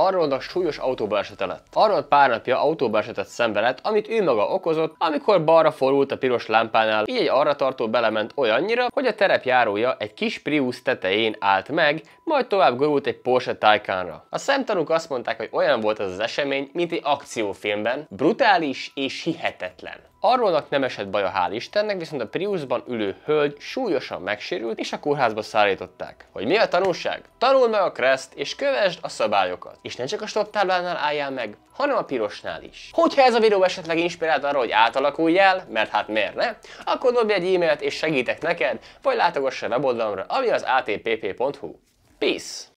Arnoldnak súlyos autóbalesete lett. Arnold pár napja autóbalesetet szenvedett, amit ő maga okozott, amikor balra forult a piros lámpánál, így egy arra tartó belement olyannyira, hogy a terepjárója egy kis Prius tetején állt meg, majd tovább gurult egy Porsche Taycanra. A szemtanúk azt mondták, hogy olyan volt ez az esemény, mint egy akciófilmben, brutális és hihetetlen. Arrólnak nem esett baj a hál' Istennek, viszont a Priusban ülő hölgy súlyosan megsérült, és a kórházba szállították. Hogy mi a tanulság? Tanuld meg a kreszt, és kövesd a szabályokat. És ne csak a stop táblánál álljál meg, hanem a pirosnál is. Hogyha ez a videó esetleg inspirált arra, hogy átalakulj el, mert hát miért ne, akkor dobj egy e-mailt és segítek neked, vagy látogass a weboldalomra, ami az atpp.hu. Peace!